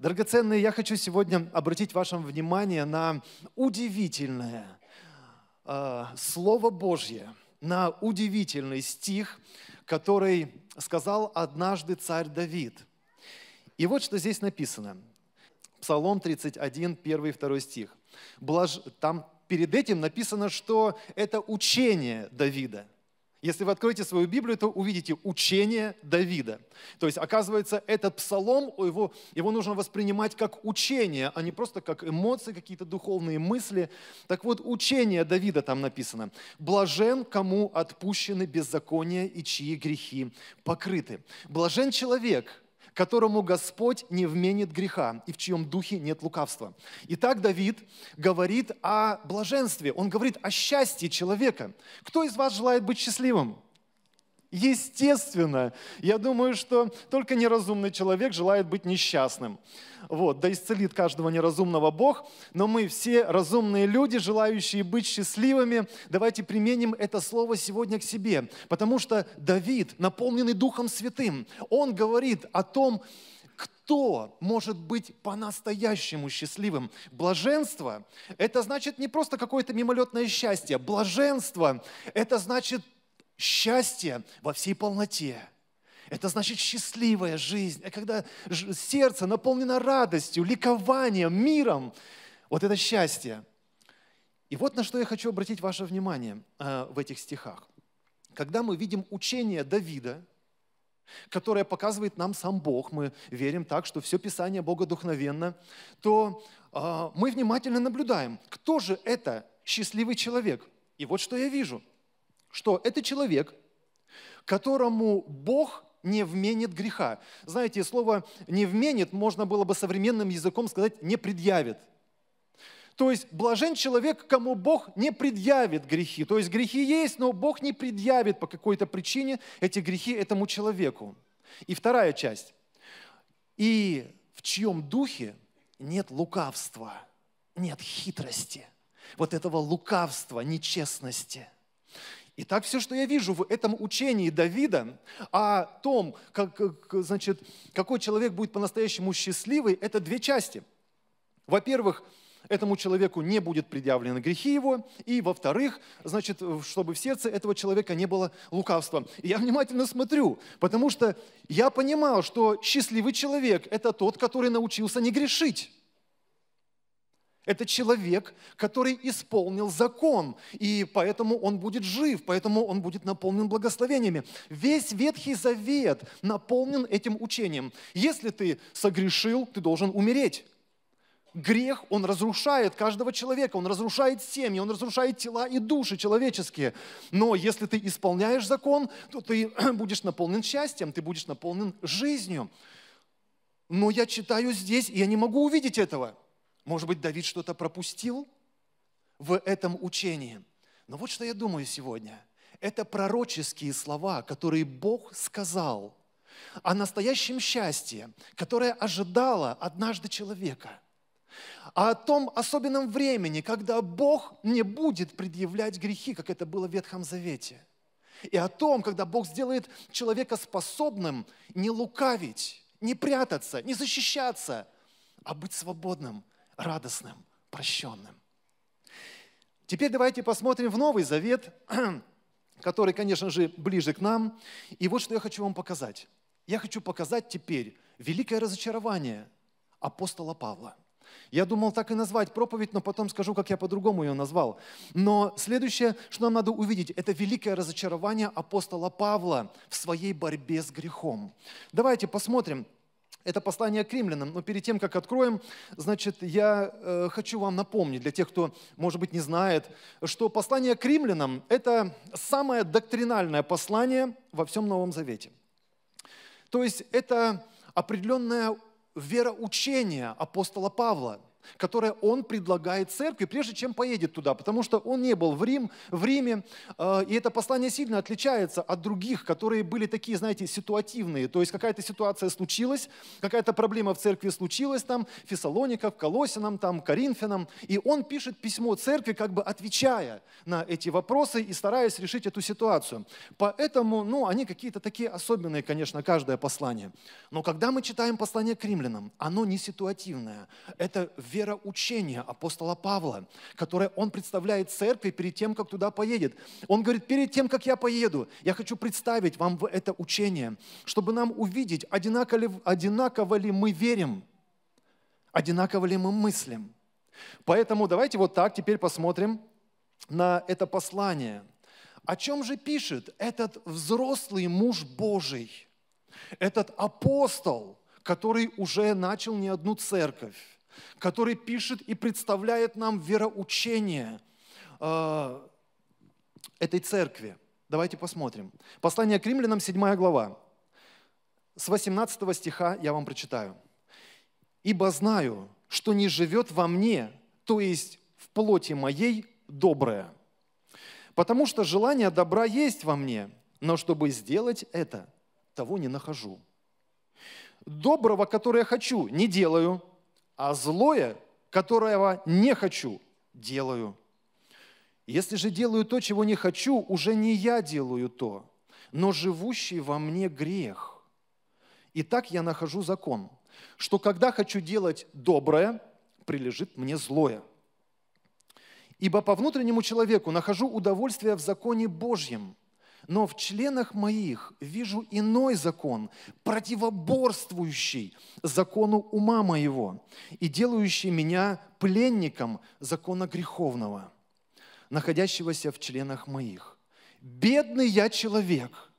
Драгоценные, я хочу сегодня обратить ваше внимание на удивительное э, Слово Божье, на удивительный стих, который сказал однажды царь Давид. И вот что здесь написано. Псалом 31, 1 и 2 стих. Блаж... Там перед этим написано, что это учение Давида – если вы откроете свою Библию, то увидите учение Давида. То есть, оказывается, этот псалом, его, его нужно воспринимать как учение, а не просто как эмоции, какие-то духовные мысли. Так вот, учение Давида там написано. «Блажен, кому отпущены беззакония и чьи грехи покрыты». Блажен человек, которому Господь не вменит греха и в чьем духе нет лукавства. Итак, Давид говорит о блаженстве, он говорит о счастье человека. Кто из вас желает быть счастливым? Естественно. Я думаю, что только неразумный человек желает быть несчастным. Вот, да исцелит каждого неразумного Бог, но мы все разумные люди, желающие быть счастливыми, давайте применим это слово сегодня к себе, потому что Давид, наполненный Духом Святым, он говорит о том, кто может быть по-настоящему счастливым? Блаженство – это значит не просто какое-то мимолетное счастье. Блаженство – это значит счастье во всей полноте. Это значит счастливая жизнь, а когда сердце наполнено радостью, ликованием, миром. Вот это счастье. И вот на что я хочу обратить ваше внимание э, в этих стихах. Когда мы видим учение Давида, которое показывает нам сам Бог, мы верим так, что все Писание Бога духовенно, то э, мы внимательно наблюдаем, кто же это счастливый человек. И вот что я вижу – что это человек, которому Бог не вменит греха. Знаете, слово «не вменит» можно было бы современным языком сказать «не предъявит». То есть блажен человек, кому Бог не предъявит грехи. То есть грехи есть, но Бог не предъявит по какой-то причине эти грехи этому человеку. И вторая часть. И в чьем духе нет лукавства, нет хитрости, вот этого лукавства, нечестности – Итак, все, что я вижу в этом учении Давида о том, как, значит, какой человек будет по-настоящему счастливый, это две части. Во-первых, этому человеку не будет предъявлены грехи его, и во-вторых, значит, чтобы в сердце этого человека не было лукавства. И я внимательно смотрю, потому что я понимал, что счастливый человек – это тот, который научился не грешить. Это человек, который исполнил закон, и поэтому он будет жив, поэтому он будет наполнен благословениями. Весь Ветхий Завет наполнен этим учением. Если ты согрешил, ты должен умереть. Грех, он разрушает каждого человека, он разрушает семьи, он разрушает тела и души человеческие. Но если ты исполняешь закон, то ты будешь наполнен счастьем, ты будешь наполнен жизнью. Но я читаю здесь, и я не могу увидеть этого – может быть, Давид что-то пропустил в этом учении. Но вот что я думаю сегодня. Это пророческие слова, которые Бог сказал о настоящем счастье, которое ожидало однажды человека, а о том особенном времени, когда Бог не будет предъявлять грехи, как это было в Ветхом Завете, и о том, когда Бог сделает человека способным не лукавить, не прятаться, не защищаться, а быть свободным, радостным, прощенным. Теперь давайте посмотрим в Новый Завет, который, конечно же, ближе к нам. И вот что я хочу вам показать. Я хочу показать теперь великое разочарование апостола Павла. Я думал так и назвать проповедь, но потом скажу, как я по-другому ее назвал. Но следующее, что нам надо увидеть, это великое разочарование апостола Павла в своей борьбе с грехом. Давайте посмотрим, это послание к римлянам. Но перед тем, как откроем, значит, я э, хочу вам напомнить, для тех, кто, может быть, не знает, что послание к римлянам – это самое доктринальное послание во всем Новом Завете. То есть это определенное вероучение апостола Павла – которое он предлагает церкви, прежде чем поедет туда, потому что он не был в, Рим, в Риме, э, и это послание сильно отличается от других, которые были такие, знаете, ситуативные, то есть какая-то ситуация случилась, какая-то проблема в церкви случилась там, Фессалоников, Колосинам, там, Коринфянам, и он пишет письмо церкви, как бы отвечая на эти вопросы и стараясь решить эту ситуацию. Поэтому, ну, они какие-то такие особенные, конечно, каждое послание. Но когда мы читаем послание к римлянам, оно не ситуативное, это вероучения апостола Павла, которое он представляет церкви перед тем, как туда поедет. Он говорит, перед тем, как я поеду, я хочу представить вам это учение, чтобы нам увидеть, одинаково ли, одинаково ли мы верим, одинаково ли мы мыслим. Поэтому давайте вот так теперь посмотрим на это послание. О чем же пишет этот взрослый муж Божий, этот апостол, который уже начал не одну церковь? который пишет и представляет нам вероучение э, этой церкви. Давайте посмотрим. Послание к римлянам, 7 глава. С 18 стиха я вам прочитаю. «Ибо знаю, что не живет во мне, то есть в плоти моей, доброе. Потому что желание добра есть во мне, но чтобы сделать это, того не нахожу. Доброго, которое хочу, не делаю, а злое, которого не хочу, делаю. Если же делаю то, чего не хочу, уже не я делаю то, но живущий во мне грех. И так я нахожу закон, что когда хочу делать доброе, прилежит мне злое. Ибо по внутреннему человеку нахожу удовольствие в законе Божьем, но в членах моих вижу иной закон, противоборствующий закону ума моего и делающий меня пленником закона греховного, находящегося в членах моих. Бедный я человек,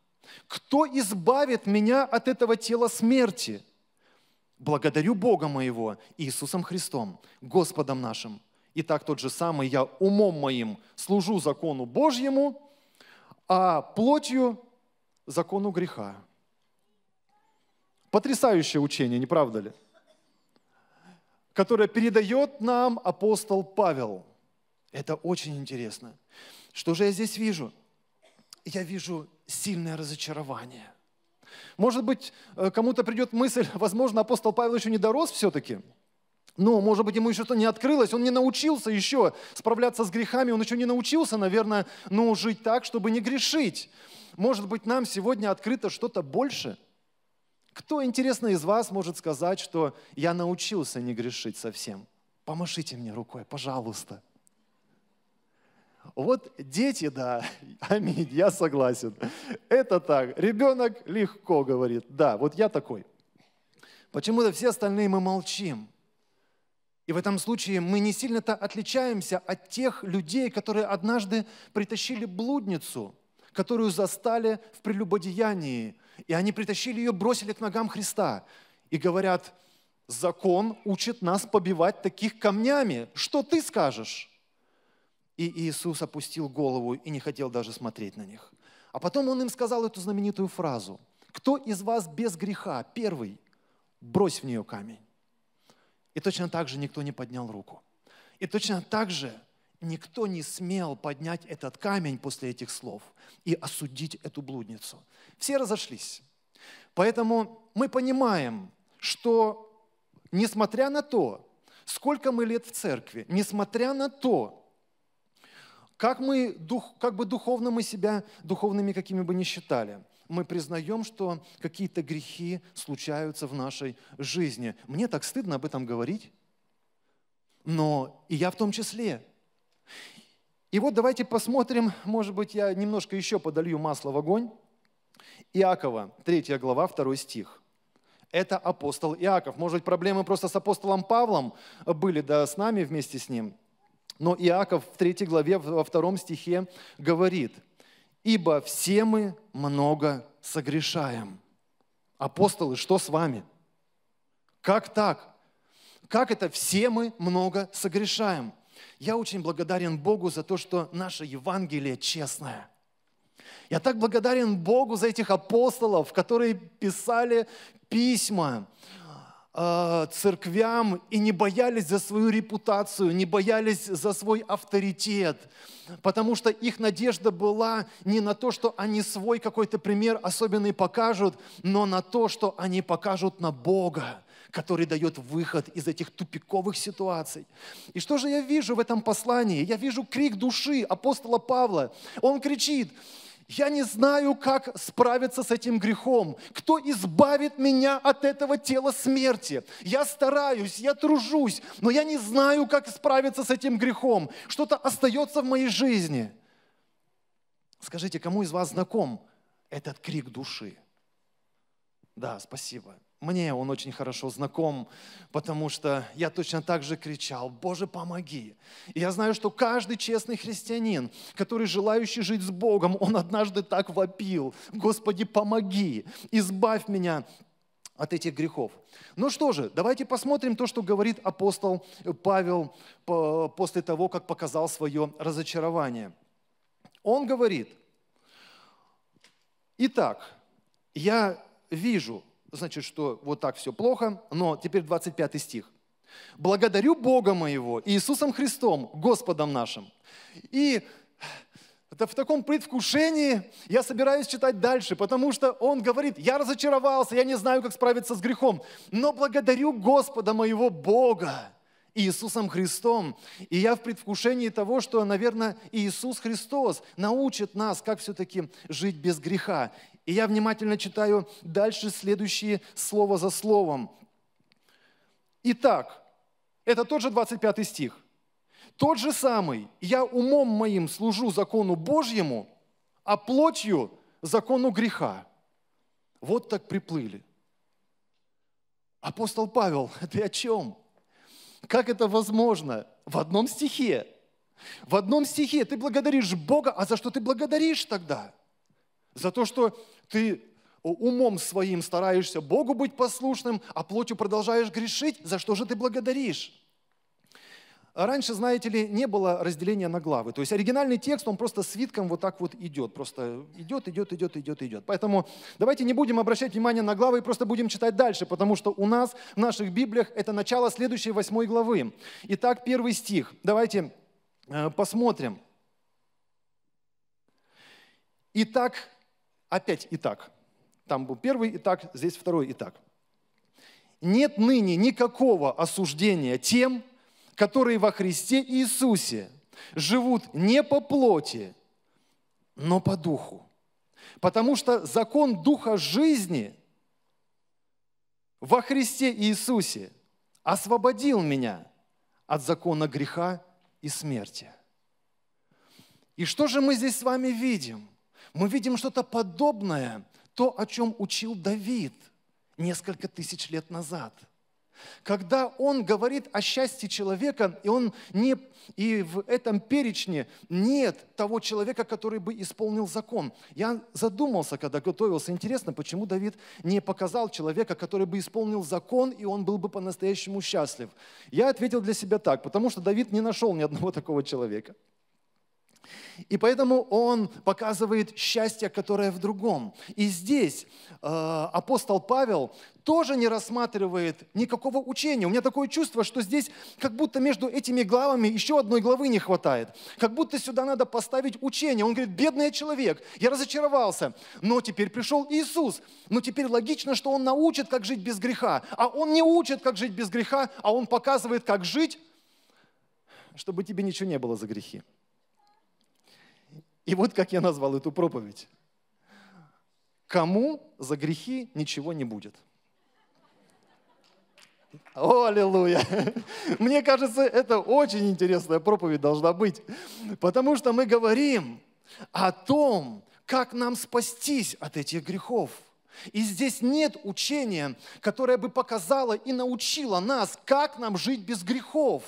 кто избавит меня от этого тела смерти? Благодарю Бога моего, Иисусом Христом, Господом нашим. И так тот же самый я умом моим служу закону Божьему – а плотью – закону греха. Потрясающее учение, не правда ли? Которое передает нам апостол Павел. Это очень интересно. Что же я здесь вижу? Я вижу сильное разочарование. Может быть, э, кому-то придет мысль, возможно, апостол Павел еще не дорос все-таки – ну, может быть, ему еще что-то не открылось, он не научился еще справляться с грехами, он еще не научился, наверное, ну, жить так, чтобы не грешить. Может быть, нам сегодня открыто что-то больше? Кто, интересно, из вас может сказать, что я научился не грешить совсем? Помашите мне рукой, пожалуйста. Вот дети, да, аминь, я согласен. Это так, ребенок легко говорит, да, вот я такой. Почему-то все остальные мы молчим. И в этом случае мы не сильно-то отличаемся от тех людей, которые однажды притащили блудницу, которую застали в прелюбодеянии. И они притащили ее, бросили к ногам Христа. И говорят, закон учит нас побивать таких камнями. Что ты скажешь? И Иисус опустил голову и не хотел даже смотреть на них. А потом он им сказал эту знаменитую фразу. Кто из вас без греха? Первый. Брось в нее камень. И точно так же никто не поднял руку. И точно так же никто не смел поднять этот камень после этих слов и осудить эту блудницу. Все разошлись. Поэтому мы понимаем, что несмотря на то, сколько мы лет в церкви, несмотря на то, как, мы, дух, как бы духовно мы себя, духовными какими бы ни считали, мы признаем, что какие-то грехи случаются в нашей жизни. Мне так стыдно об этом говорить, но и я в том числе. И вот давайте посмотрим, может быть, я немножко еще подолью масло в огонь. Иакова, 3 глава, 2 стих. Это апостол Иаков. Может быть, проблемы просто с апостолом Павлом были, да, с нами вместе с ним. Но Иаков в 3 главе, во втором стихе говорит – ибо все мы много согрешаем. Апостолы, что с вами? Как так? Как это все мы много согрешаем? Я очень благодарен Богу за то, что наше Евангелие честное. Я так благодарен Богу за этих апостолов, которые писали письма, а, церквям и не боялись за свою репутацию, не боялись за свой авторитет, потому что их надежда была не на то, что они свой какой-то пример особенный покажут, но на то, что они покажут на Бога, который дает выход из этих тупиковых ситуаций. И что же я вижу в этом послании? Я вижу крик души апостола Павла. Он кричит, я не знаю, как справиться с этим грехом. Кто избавит меня от этого тела смерти? Я стараюсь, я тружусь, но я не знаю, как справиться с этим грехом. Что-то остается в моей жизни. Скажите, кому из вас знаком этот крик души? Да, спасибо мне он очень хорошо знаком, потому что я точно так же кричал, Боже, помоги. И я знаю, что каждый честный христианин, который желающий жить с Богом, он однажды так вопил, Господи, помоги, избавь меня от этих грехов. Ну что же, давайте посмотрим то, что говорит апостол Павел после того, как показал свое разочарование. Он говорит, итак, я вижу, значит, что вот так все плохо, но теперь 25 стих. «Благодарю Бога моего, Иисусом Христом, Господом нашим». И это в таком предвкушении я собираюсь читать дальше, потому что он говорит, я разочаровался, я не знаю, как справиться с грехом, но благодарю Господа моего Бога, Иисусом Христом. И я в предвкушении того, что, наверное, Иисус Христос научит нас, как все-таки жить без греха. И я внимательно читаю дальше следующие слово за словом. Итак, это тот же 25 стих. Тот же самый, я умом моим служу закону Божьему, а плотью закону греха. Вот так приплыли. Апостол Павел, ты о чем? Как это возможно? В одном стихе. В одном стихе ты благодаришь Бога, а за что ты благодаришь тогда? за то, что ты э, умом своим стараешься Богу быть послушным, а плотью продолжаешь грешить, за что же ты благодаришь? Раньше, знаете ли, не было разделения на главы. То есть оригинальный текст, он просто свитком вот так вот идет. Просто идет, идет, идет, идет, идет. Поэтому давайте не будем обращать внимание на главы и просто будем читать дальше, потому что у нас в наших Библиях это начало следующей восьмой главы. Итак, первый стих. Давайте э, посмотрим. Итак, Опять итак. Там был первый итак, здесь второй итак. Нет ныне никакого осуждения тем, которые во Христе Иисусе живут не по плоти, но по духу. Потому что закон духа жизни во Христе Иисусе освободил меня от закона греха и смерти. И что же мы здесь с вами видим? мы видим что-то подобное, то, о чем учил Давид несколько тысяч лет назад. Когда он говорит о счастье человека, и, он не, и в этом перечне нет того человека, который бы исполнил закон. Я задумался, когда готовился, интересно, почему Давид не показал человека, который бы исполнил закон, и он был бы по-настоящему счастлив. Я ответил для себя так, потому что Давид не нашел ни одного такого человека. И поэтому он показывает счастье, которое в другом. И здесь э, апостол Павел тоже не рассматривает никакого учения. У меня такое чувство, что здесь как будто между этими главами еще одной главы не хватает. Как будто сюда надо поставить учение. Он говорит, бедный человек, я разочаровался, но теперь пришел Иисус. Но теперь логично, что он научит, как жить без греха. А он не учит, как жить без греха, а он показывает, как жить, чтобы тебе ничего не было за грехи. И вот как я назвал эту проповедь. Кому за грехи ничего не будет? О, аллилуйя! Мне кажется, это очень интересная проповедь должна быть, потому что мы говорим о том, как нам спастись от этих грехов. И здесь нет учения, которое бы показало и научило нас, как нам жить без грехов.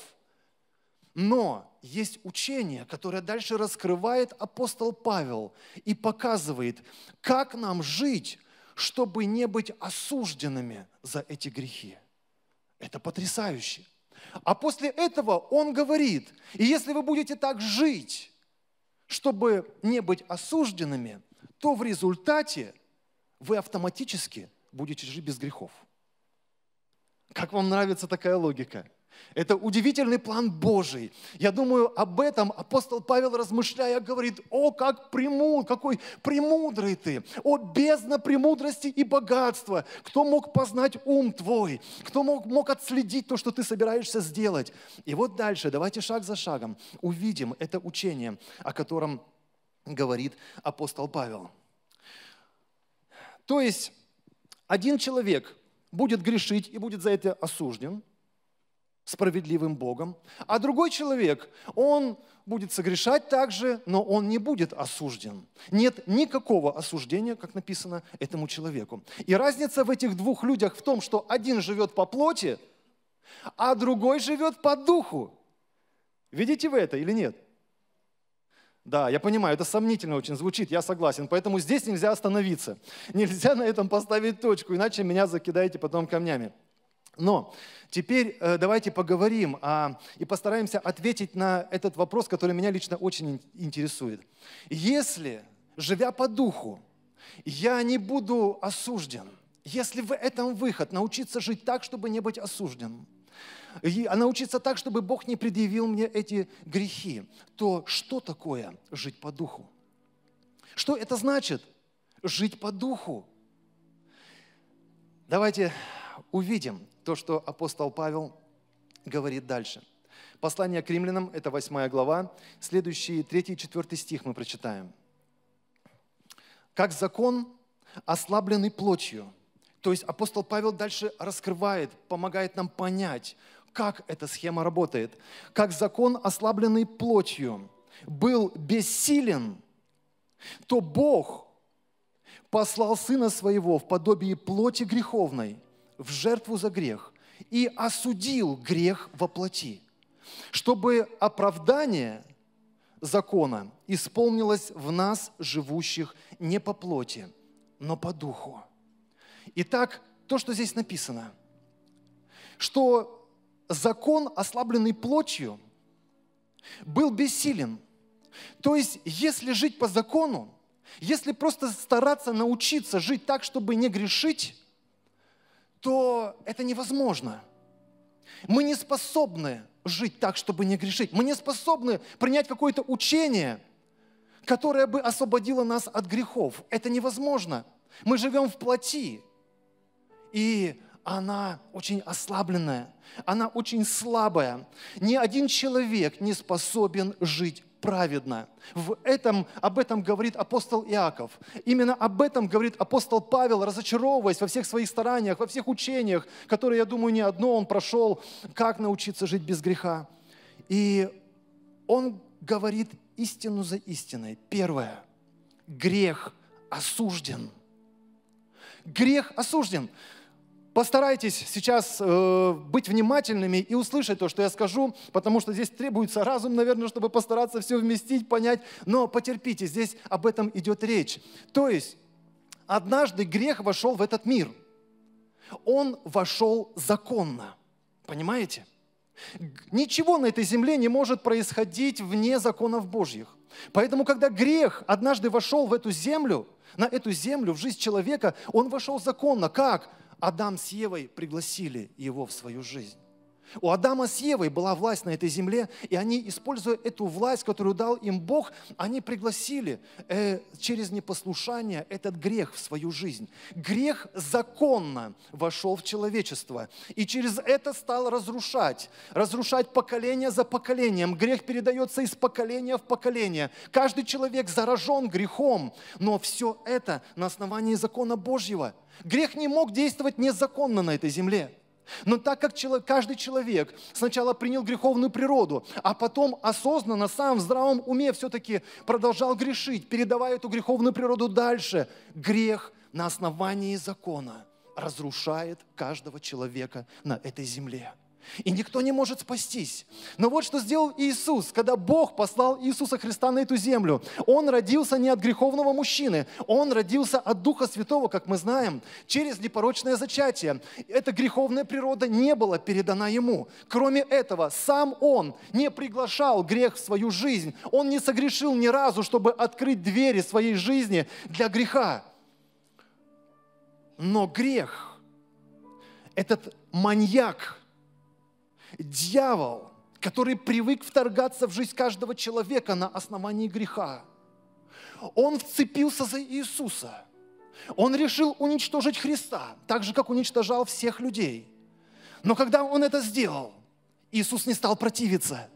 Но есть учение, которое дальше раскрывает апостол Павел и показывает, как нам жить, чтобы не быть осужденными за эти грехи. Это потрясающе. А после этого он говорит, и если вы будете так жить, чтобы не быть осужденными, то в результате вы автоматически будете жить без грехов. Как вам нравится такая логика? Это удивительный план Божий. Я думаю, об этом апостол Павел, размышляя, говорит, о, как премуд, какой премудрый ты, о, бездна премудрости и богатства. Кто мог познать ум твой? Кто мог, мог отследить то, что ты собираешься сделать? И вот дальше, давайте шаг за шагом увидим это учение, о котором говорит апостол Павел. То есть один человек будет грешить и будет за это осужден – справедливым Богом, а другой человек, он будет согрешать также, но он не будет осужден. Нет никакого осуждения, как написано, этому человеку. И разница в этих двух людях в том, что один живет по плоти, а другой живет по духу. Видите вы это или нет? Да, я понимаю, это сомнительно очень звучит, я согласен. Поэтому здесь нельзя остановиться. Нельзя на этом поставить точку, иначе меня закидаете потом камнями. Но теперь э, давайте поговорим о, а, и постараемся ответить на этот вопрос, который меня лично очень интересует. Если, живя по духу, я не буду осужден, если в этом выход научиться жить так, чтобы не быть осужден, и а научиться так, чтобы Бог не предъявил мне эти грехи, то что такое жить по духу? Что это значит? Жить по духу. Давайте увидим то, что апостол Павел говорит дальше. Послание к римлянам, это 8 глава, следующие 3 и 4 стих мы прочитаем. «Как закон, ослабленный плотью». То есть апостол Павел дальше раскрывает, помогает нам понять, как эта схема работает. «Как закон, ослабленный плотью, был бессилен, то Бог послал Сына Своего в подобии плоти греховной – в жертву за грех и осудил грех во плоти, чтобы оправдание закона исполнилось в нас, живущих не по плоти, но по духу. Итак, то, что здесь написано, что закон, ослабленный плотью, был бессилен. То есть, если жить по закону, если просто стараться научиться жить так, чтобы не грешить, то это невозможно. Мы не способны жить так, чтобы не грешить. Мы не способны принять какое-то учение, которое бы освободило нас от грехов. Это невозможно. Мы живем в плоти, и она очень ослабленная, она очень слабая. Ни один человек не способен жить праведно. В этом, об этом говорит апостол Иаков. Именно об этом говорит апостол Павел, разочаровываясь во всех своих стараниях, во всех учениях, которые, я думаю, не одно он прошел, как научиться жить без греха. И он говорит истину за истиной. Первое. Грех осужден. Грех осужден. Постарайтесь сейчас э, быть внимательными и услышать то, что я скажу, потому что здесь требуется разум, наверное, чтобы постараться все вместить, понять, но потерпите, здесь об этом идет речь. То есть, однажды грех вошел в этот мир. Он вошел законно. Понимаете? Ничего на этой земле не может происходить вне законов Божьих. Поэтому, когда грех однажды вошел в эту землю, на эту землю, в жизнь человека, он вошел законно. Как? Адам с Евой пригласили его в свою жизнь. У Адама с Евой была власть на этой земле, и они, используя эту власть, которую дал им Бог, они пригласили э, через непослушание этот грех в свою жизнь. Грех законно вошел в человечество, и через это стал разрушать, разрушать поколение за поколением. Грех передается из поколения в поколение. Каждый человек заражен грехом, но все это на основании закона Божьего. Грех не мог действовать незаконно на этой земле. Но так как человек, каждый человек сначала принял греховную природу, а потом осознанно, сам в здравом уме все-таки продолжал грешить, передавая эту греховную природу дальше, грех на основании закона разрушает каждого человека на этой земле. И никто не может спастись. Но вот что сделал Иисус, когда Бог послал Иисуса Христа на эту землю. Он родился не от греховного мужчины, он родился от Духа Святого, как мы знаем, через непорочное зачатие. Эта греховная природа не была передана ему. Кроме этого, сам он не приглашал грех в свою жизнь. Он не согрешил ни разу, чтобы открыть двери своей жизни для греха. Но грех, этот маньяк, Дьявол, который привык вторгаться в жизнь каждого человека на основании греха, он вцепился за Иисуса. Он решил уничтожить Христа, так же, как уничтожал всех людей. Но когда он это сделал, Иисус не стал противиться.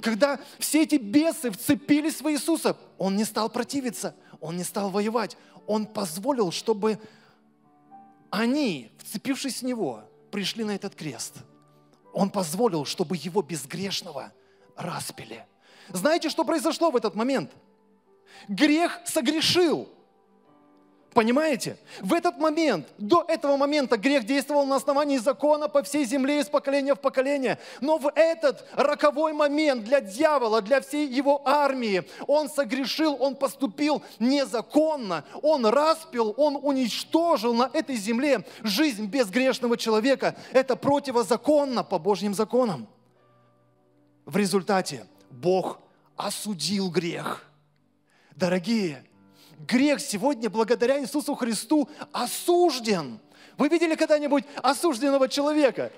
Когда все эти бесы вцепились в Иисуса, он не стал противиться, он не стал воевать. Он позволил, чтобы они, вцепившись в Него, пришли на этот крест – он позволил, чтобы его безгрешного распили. Знаете, что произошло в этот момент? Грех согрешил – Понимаете? В этот момент, до этого момента грех действовал на основании закона по всей земле из поколения в поколение. Но в этот роковой момент для дьявола, для всей его армии, он согрешил, он поступил незаконно, он распил, он уничтожил на этой земле жизнь безгрешного человека. Это противозаконно по Божьим законам. В результате Бог осудил грех. Дорогие, грех сегодня благодаря Иисусу Христу осужден. Вы видели когда-нибудь осужденного человека?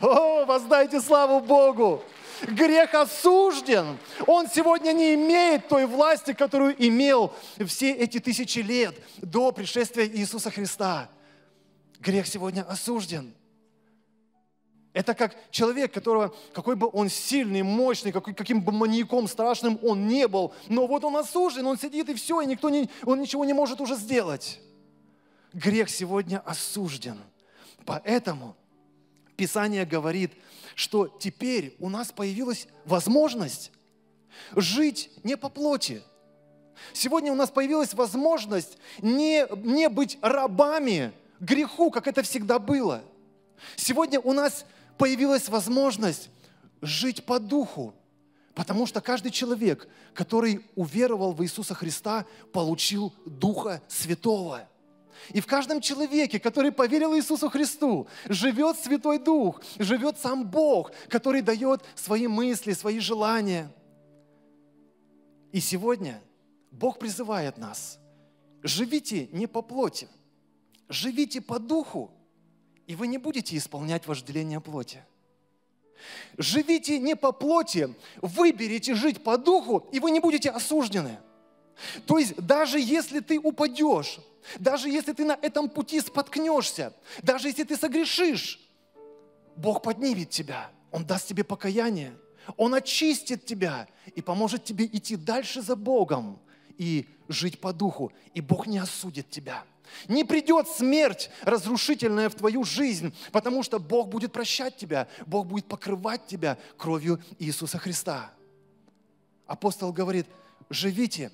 О, воздайте славу Богу! Грех осужден. Он сегодня не имеет той власти, которую имел все эти тысячи лет до пришествия Иисуса Христа. Грех сегодня осужден. Это как человек, которого, какой бы он сильный, мощный, какой, каким бы маньяком страшным он не был, но вот он осужден, он сидит и все, и никто не, он ничего не может уже сделать. Грех сегодня осужден. Поэтому Писание говорит, что теперь у нас появилась возможность жить не по плоти. Сегодня у нас появилась возможность не, не быть рабами греху, как это всегда было. Сегодня у нас появилась возможность жить по духу. Потому что каждый человек, который уверовал в Иисуса Христа, получил Духа Святого. И в каждом человеке, который поверил Иисусу Христу, живет Святой Дух, живет сам Бог, который дает свои мысли, свои желания. И сегодня Бог призывает нас, живите не по плоти, живите по духу, и вы не будете исполнять вожделение плоти. Живите не по плоти, выберите жить по духу, и вы не будете осуждены. То есть даже если ты упадешь, даже если ты на этом пути споткнешься, даже если ты согрешишь, Бог поднимет тебя, Он даст тебе покаяние, Он очистит тебя и поможет тебе идти дальше за Богом и жить по духу, и Бог не осудит тебя. Не придет смерть разрушительная в твою жизнь, потому что Бог будет прощать тебя, Бог будет покрывать тебя кровью Иисуса Христа. Апостол говорит, живите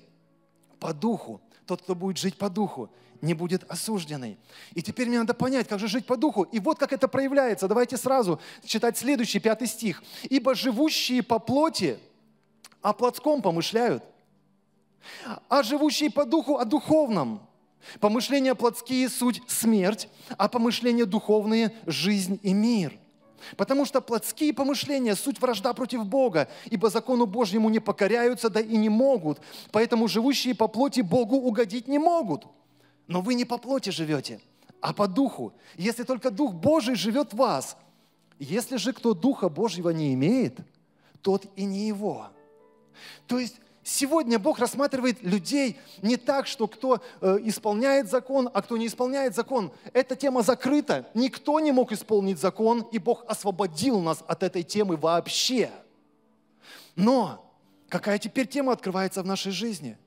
по духу. Тот, кто будет жить по духу, не будет осужденный. И теперь мне надо понять, как же жить по духу. И вот как это проявляется. Давайте сразу читать следующий, пятый стих. «Ибо живущие по плоти о плотском помышляют, а живущие по духу о духовном. Помышления плотские – суть смерть, а помышления духовные – жизнь и мир. Потому что плотские помышления – суть вражда против Бога, ибо закону Божьему не покоряются, да и не могут. Поэтому живущие по плоти Богу угодить не могут. Но вы не по плоти живете, а по духу. Если только Дух Божий живет в вас. Если же кто Духа Божьего не имеет, тот и не его. То есть Сегодня Бог рассматривает людей не так, что кто э, исполняет закон, а кто не исполняет закон. Эта тема закрыта. Никто не мог исполнить закон, и Бог освободил нас от этой темы вообще. Но какая теперь тема открывается в нашей жизни?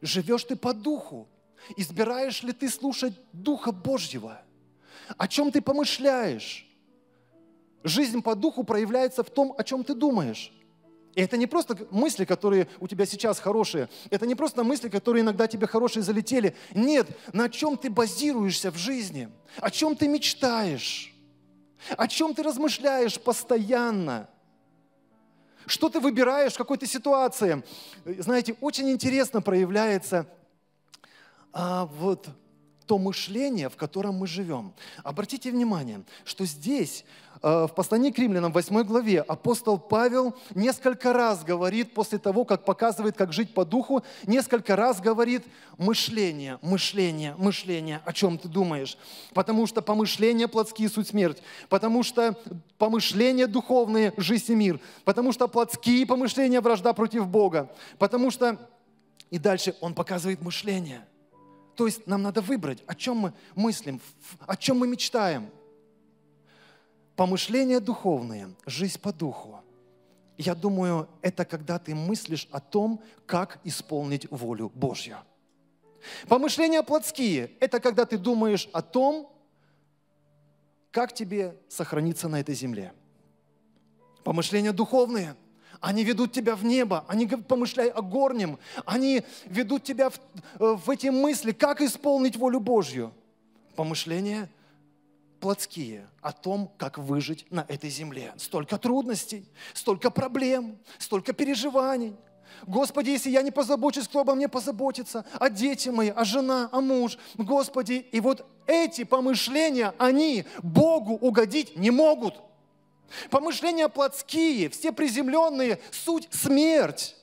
Живешь ты по духу. Избираешь ли ты слушать Духа Божьего? О чем ты помышляешь? Жизнь по духу проявляется в том, о чем ты думаешь. И это не просто мысли, которые у тебя сейчас хорошие. Это не просто мысли, которые иногда тебе хорошие залетели. Нет, на чем ты базируешься в жизни, о чем ты мечтаешь, о чем ты размышляешь постоянно. Что ты выбираешь в какой-то ситуации? Знаете, очень интересно проявляется а, вот то мышление, в котором мы живем. Обратите внимание, что здесь Э, в послании к римлянам 8 главе апостол Павел несколько раз говорит, после того, как показывает, как жить по духу, несколько раз говорит мышление, мышление, мышление, о чем ты думаешь. Потому что помышления плотские – суть смерть. Потому что помышления духовные – жизнь и мир. Потому что плотские помышления – вражда против Бога. Потому что… И дальше он показывает мышление. То есть нам надо выбрать, о чем мы мыслим, о чем мы мечтаем – помышления духовные, жизнь по духу. Я думаю, это когда ты мыслишь о том, как исполнить волю Божью. Помышления плотские – это когда ты думаешь о том, как тебе сохраниться на этой земле. Помышления духовные – они ведут тебя в небо, они помышляют о горнем, они ведут тебя в, э, в эти мысли, как исполнить волю Божью. Помышления плотские о том, как выжить на этой земле. Столько трудностей, столько проблем, столько переживаний. Господи, если я не позабочусь, кто обо мне позаботится? О а дети мои, о а жена, о а муж. Господи, и вот эти помышления, они Богу угодить не могут. Помышления плотские, все приземленные, суть – смерть.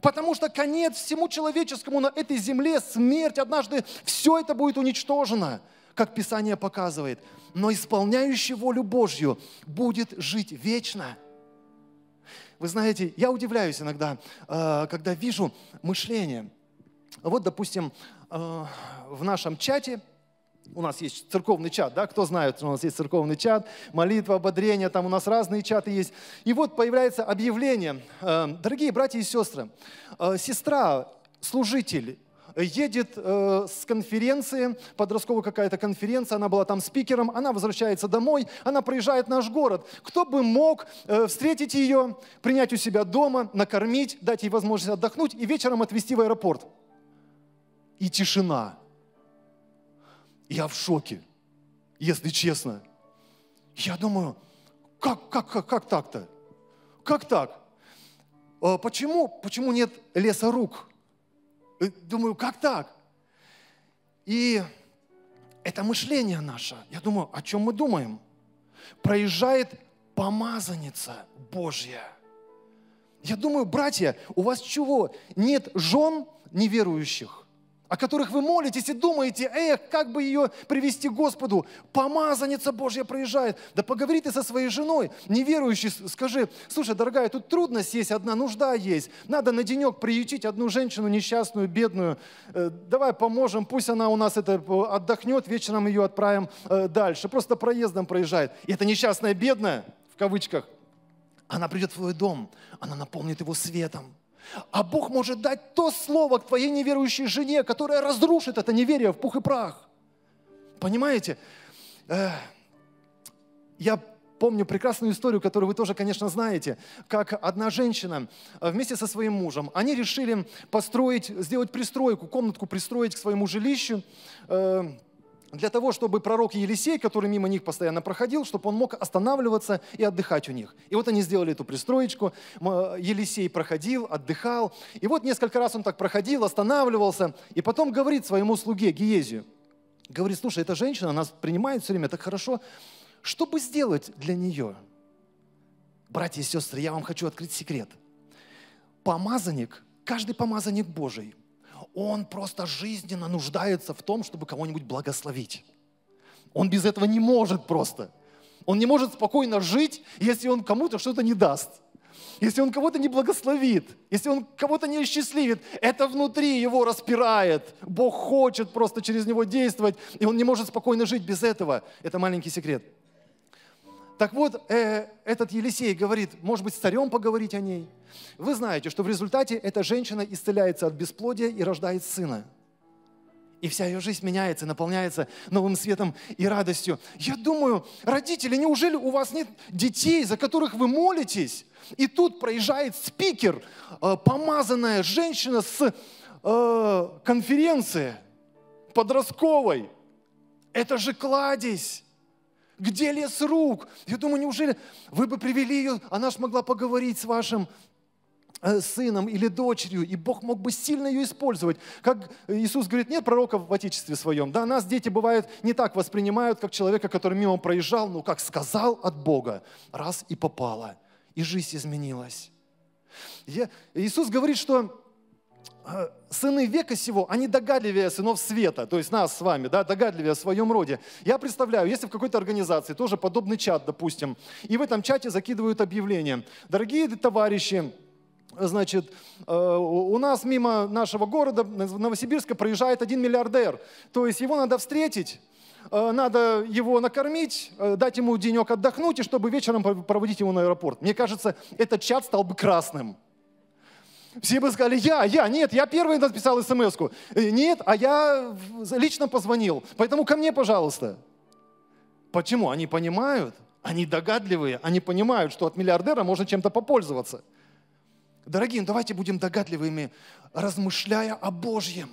Потому что конец всему человеческому на этой земле – смерть. Однажды все это будет уничтожено – как Писание показывает. Но исполняющий волю Божью будет жить вечно. Вы знаете, я удивляюсь иногда, э, когда вижу мышление. Вот, допустим, э, в нашем чате у нас есть церковный чат, да, кто знает, что у нас есть церковный чат, молитва, ободрение, там у нас разные чаты есть. И вот появляется объявление. Э, Дорогие братья и сестры, сестра, служитель едет э, с конференции, подростковая какая-то конференция, она была там спикером, она возвращается домой, она проезжает наш город. Кто бы мог э, встретить ее, принять у себя дома, накормить, дать ей возможность отдохнуть и вечером отвезти в аэропорт? И тишина. Я в шоке, если честно. Я думаю, как, как, как, как так-то? Как так? Э, почему, почему нет леса рук? Э, думаю, как так? И это мышление наше. Я думаю, о чем мы думаем? Проезжает помазанница Божья. Я думаю, братья, у вас чего? Нет жен неверующих? о которых вы молитесь и думаете, эх, как бы ее привести к Господу. Помазанница Божья проезжает. Да поговори ты со своей женой, Неверующий, скажи, слушай, дорогая, тут трудность есть одна, нужда есть. Надо на денек приютить одну женщину несчастную, бедную. Э, давай поможем, пусть она у нас это э, отдохнет, вечером ее отправим э, дальше. Просто проездом проезжает. И эта несчастная бедная, в кавычках, она придет в твой дом, она наполнит его светом. А Бог может дать то слово к твоей неверующей жене, которое разрушит это неверие в пух и прах. Понимаете? Э, я помню прекрасную историю, которую вы тоже, конечно, знаете, как одна женщина э, вместе со своим мужем, они решили построить, сделать пристройку, комнатку пристроить к своему жилищу, э, для того, чтобы пророк Елисей, который мимо них постоянно проходил, чтобы он мог останавливаться и отдыхать у них. И вот они сделали эту пристроечку. Э, Елисей проходил, отдыхал. И вот несколько раз он так проходил, останавливался. И потом говорит своему слуге Гиезию. Говорит, слушай, эта женщина нас принимает все время так хорошо. Что бы сделать для нее? Братья и сестры, я вам хочу открыть секрет. Помазанник, каждый помазанник Божий – он просто жизненно нуждается в том, чтобы кого-нибудь благословить. Он без этого не может просто. Он не может спокойно жить, если он кому-то что-то не даст. Если он кого-то не благословит, если он кого-то не осчастливит, это внутри его распирает. Бог хочет просто через него действовать, и он не может спокойно жить без этого. Это маленький секрет. Так вот, э, этот Елисей говорит, может быть, с царем поговорить о ней. Вы знаете, что в результате эта женщина исцеляется от бесплодия и рождает сына. И вся ее жизнь меняется, наполняется новым светом и радостью. Я думаю, родители, неужели у вас нет детей, за которых вы молитесь? И тут проезжает спикер, э, помазанная женщина с э, конференции подростковой. Это же кладезь. Где лес рук? Я думаю, неужели вы бы привели ее, она ж могла поговорить с вашим э, сыном или дочерью, и Бог мог бы сильно ее использовать. Как Иисус говорит, нет пророка в Отечестве своем. Да, нас дети бывают не так воспринимают, как человека, который мимо проезжал, но как сказал от Бога, раз и попало, и жизнь изменилась. Я, Иисус говорит, что Э, сыны века сего, они догадливее сынов света, то есть нас с вами, да, догадливее в своем роде. Я представляю, если в какой-то организации тоже подобный чат, допустим, и в этом чате закидывают объявление. Дорогие товарищи, Значит, э, у нас мимо нашего города, Новосибирска, проезжает один миллиардер. То есть его надо встретить, э, надо его накормить, дать ему денек отдохнуть, и чтобы вечером проводить его на аэропорт. Мне кажется, этот чат стал бы красным. Все бы сказали, я, я, нет, я первый написал смс -ку. Э, нет, а я лично позвонил, поэтому ко мне, пожалуйста. Почему? Они понимают, они догадливые, они понимают, что от миллиардера можно чем-то попользоваться. Дорогие, ну давайте будем догадливыми, размышляя о Божьем,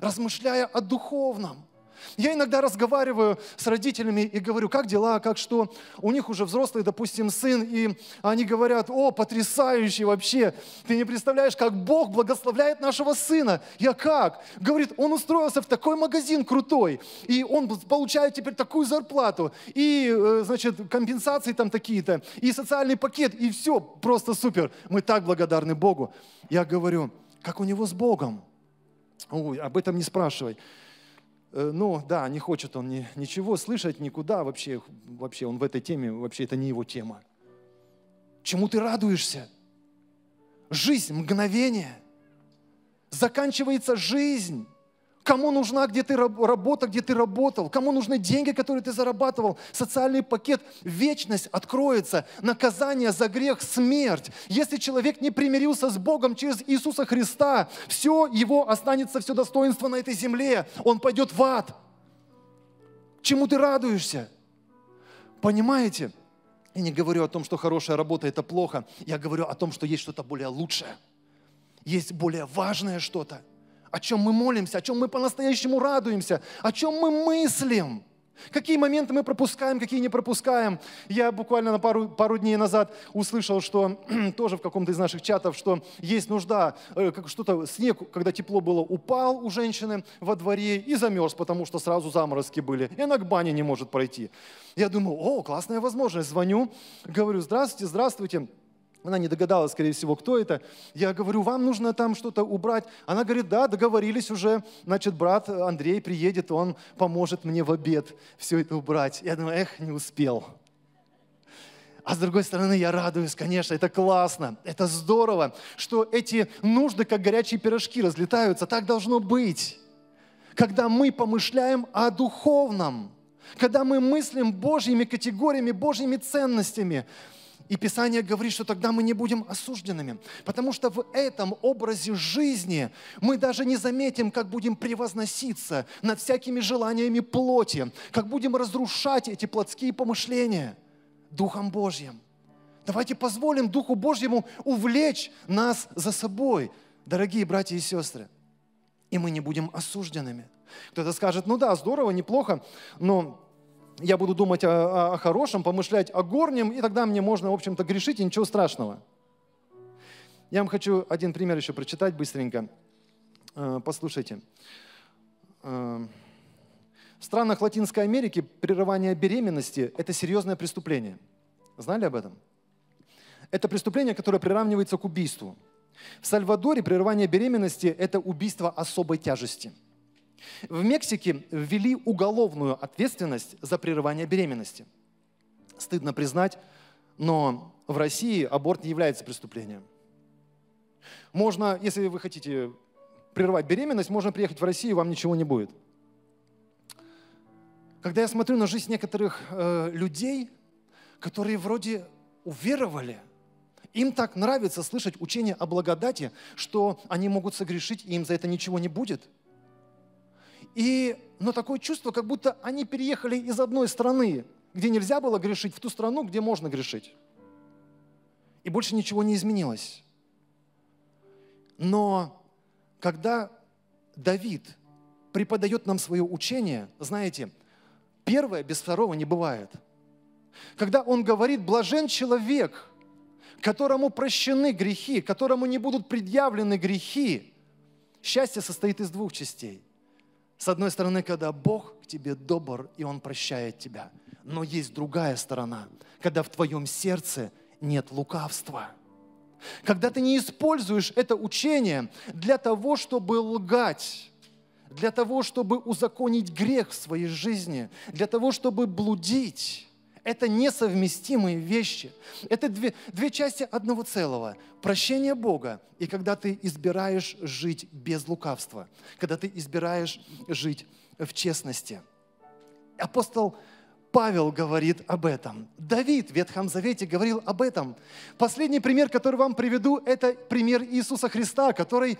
размышляя о духовном – я иногда разговариваю с родителями и говорю, как дела, как что. У них уже взрослый, допустим, сын, и они говорят, о, потрясающе вообще. Ты не представляешь, как Бог благословляет нашего сына. Я как? Говорит, он устроился в такой магазин крутой, и он получает теперь такую зарплату, и, э, значит, компенсации там такие-то, и социальный пакет, и все, просто супер. Мы так благодарны Богу. Я говорю, как у него с Богом? Ой, об этом не спрашивай ну да, не хочет он ни, ничего слышать никуда вообще, вообще он в этой теме, вообще это не его тема. Чему ты радуешься? Жизнь, мгновение. Заканчивается жизнь. Кому нужна где ты работа, где ты работал? Кому нужны деньги, которые ты зарабатывал? Социальный пакет, вечность откроется, наказание за грех, смерть. Если человек не примирился с Богом через Иисуса Христа, все его останется, все достоинство на этой земле. Он пойдет в ад. Чему ты радуешься? Понимаете? Я не говорю о том, что хорошая работа – это плохо. Я говорю о том, что есть что-то более лучшее. Есть более важное что-то – о чем мы молимся, о чем мы по-настоящему радуемся, о чем мы мыслим. Какие моменты мы пропускаем, какие не пропускаем. Я буквально на пару, пару дней назад услышал, что тоже в каком-то из наших чатов, что есть нужда, э, как что-то снег, когда тепло было, упал у женщины во дворе и замерз, потому что сразу заморозки были. И она к бане не может пройти. Я думаю, о, классная возможность. Звоню, говорю, здравствуйте, здравствуйте. Она не догадалась, скорее всего, кто это. Я говорю, вам нужно там что-то убрать. Она говорит, да, договорились уже. Значит, брат Андрей приедет, он поможет мне в обед все это убрать. Я думаю, эх, не успел. А с другой стороны, я радуюсь, конечно, это классно, это здорово, что эти нужды, как горячие пирожки, разлетаются. Так должно быть. Когда мы помышляем о духовном, когда мы мыслим Божьими категориями, Божьими ценностями – и Писание говорит, что тогда мы не будем осужденными, потому что в этом образе жизни мы даже не заметим, как будем превозноситься над всякими желаниями плоти, как будем разрушать эти плотские помышления Духом Божьим. Давайте позволим Духу Божьему увлечь нас за собой, дорогие братья и сестры, и мы не будем осужденными. Кто-то скажет, ну да, здорово, неплохо, но я буду думать о, о, о хорошем, помышлять о горнем, и тогда мне можно, в общем-то, грешить, и ничего страшного. Я вам хочу один пример еще прочитать быстренько. Э, послушайте. Э, в странах Латинской Америки прерывание беременности – это серьезное преступление. Знали об этом? Это преступление, которое приравнивается к убийству. В Сальвадоре прерывание беременности – это убийство особой тяжести – в Мексике ввели уголовную ответственность за прерывание беременности. Стыдно признать, но в России аборт не является преступлением. Можно, если вы хотите прервать беременность, можно приехать в Россию, вам ничего не будет. Когда я смотрю на жизнь некоторых э, людей, которые вроде уверовали, им так нравится слышать учение о благодати, что они могут согрешить, и им за это ничего не будет – и, но такое чувство, как будто они переехали из одной страны, где нельзя было грешить, в ту страну, где можно грешить. И больше ничего не изменилось. Но когда Давид преподает нам свое учение, знаете, первое без второго не бывает. Когда он говорит «блажен человек», которому прощены грехи, которому не будут предъявлены грехи, счастье состоит из двух частей. С одной стороны, когда Бог к тебе добр, и Он прощает тебя. Но есть другая сторона, когда в твоем сердце нет лукавства. Когда ты не используешь это учение для того, чтобы лгать, для того, чтобы узаконить грех в своей жизни, для того, чтобы блудить, это несовместимые вещи. Это две, две части одного целого. Прощение Бога и когда ты избираешь жить без лукавства, когда ты избираешь жить в честности. Апостол Павел говорит об этом. Давид в Ветхом Завете говорил об этом. Последний пример, который вам приведу, это пример Иисуса Христа, который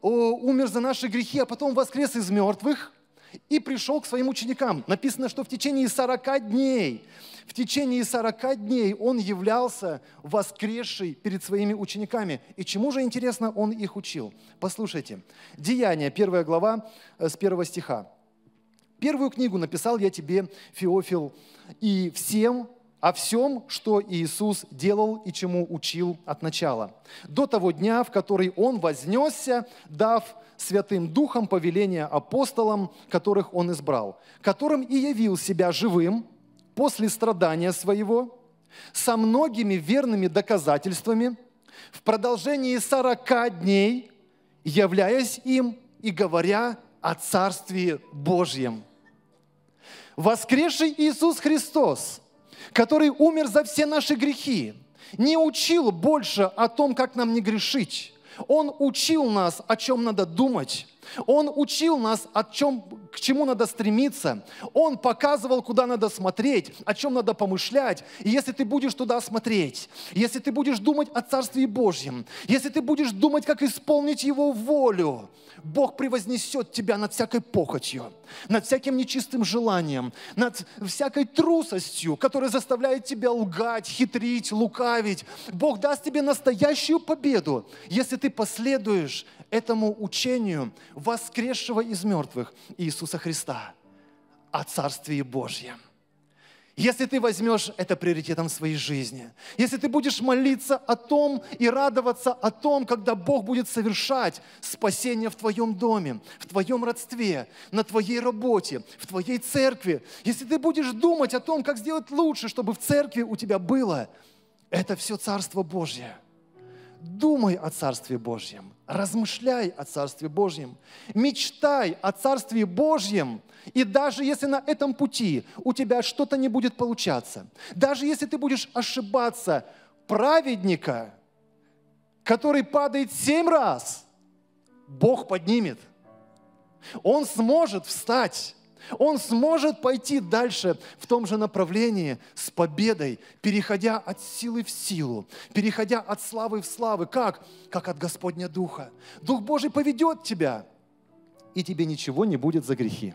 о, умер за наши грехи, а потом воскрес из мертвых – и пришел к своим ученикам. Написано, что в течение 40 дней, в течение 40 дней он являлся воскресший перед своими учениками. И чему же, интересно, он их учил? Послушайте, Деяния, первая глава, э, с первого стиха. Первую книгу написал я тебе, Феофил, и всем о всем, что Иисус делал и чему учил от начала, до того дня, в который Он вознесся, дав Святым Духом повеление апостолам, которых Он избрал, которым и явил себя живым после страдания Своего, со многими верными доказательствами, в продолжении сорока дней, являясь им и говоря о Царстве Божьем. Воскресший Иисус Христос – который умер за все наши грехи, не учил больше о том, как нам не грешить. Он учил нас, о чем надо думать, он учил нас, о чем, к чему надо стремиться. Он показывал, куда надо смотреть, о чем надо помышлять. И если ты будешь туда смотреть, если ты будешь думать о Царстве Божьем, если ты будешь думать, как исполнить Его волю, Бог превознесет тебя над всякой похотью, над всяким нечистым желанием, над всякой трусостью, которая заставляет тебя лгать, хитрить, лукавить. Бог даст тебе настоящую победу, если ты последуешь этому учению воскресшего из мертвых Иисуса Христа о Царстве Божьем. Если ты возьмешь это приоритетом в своей жизни, если ты будешь молиться о том и радоваться о том, когда Бог будет совершать спасение в твоем доме, в твоем родстве, на твоей работе, в твоей церкви, если ты будешь думать о том, как сделать лучше, чтобы в церкви у тебя было, это все Царство Божье – Думай о Царстве Божьем, размышляй о Царстве Божьем, мечтай о Царстве Божьем. И даже если на этом пути у тебя что-то не будет получаться, даже если ты будешь ошибаться праведника, который падает семь раз, Бог поднимет. Он сможет встать. Он сможет пойти дальше в том же направлении с победой, переходя от силы в силу, переходя от славы в славы. Как? Как от Господня Духа. Дух Божий поведет тебя, и тебе ничего не будет за грехи.